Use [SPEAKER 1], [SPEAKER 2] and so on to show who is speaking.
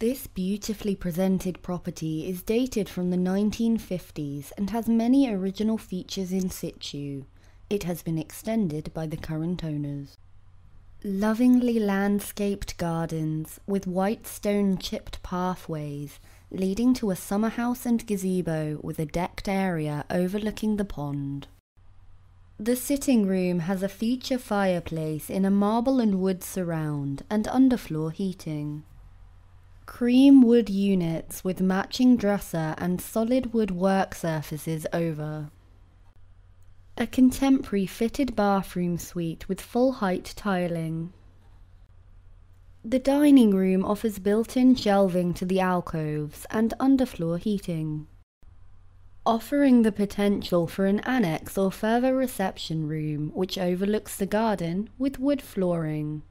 [SPEAKER 1] This beautifully presented
[SPEAKER 2] property is dated from the 1950s and has many original features in situ. It has been extended by the current owners. Lovingly landscaped gardens with white stone chipped pathways leading to a summer house and gazebo with a decked area overlooking the pond. The sitting room has a feature fireplace in a marble and wood surround and underfloor heating. Cream wood units with matching dresser and solid wood work surfaces over. A contemporary fitted bathroom suite with full height tiling. The dining room offers built-in shelving to the alcoves and underfloor heating, offering the potential for an annex or further reception room which overlooks the garden with wood flooring.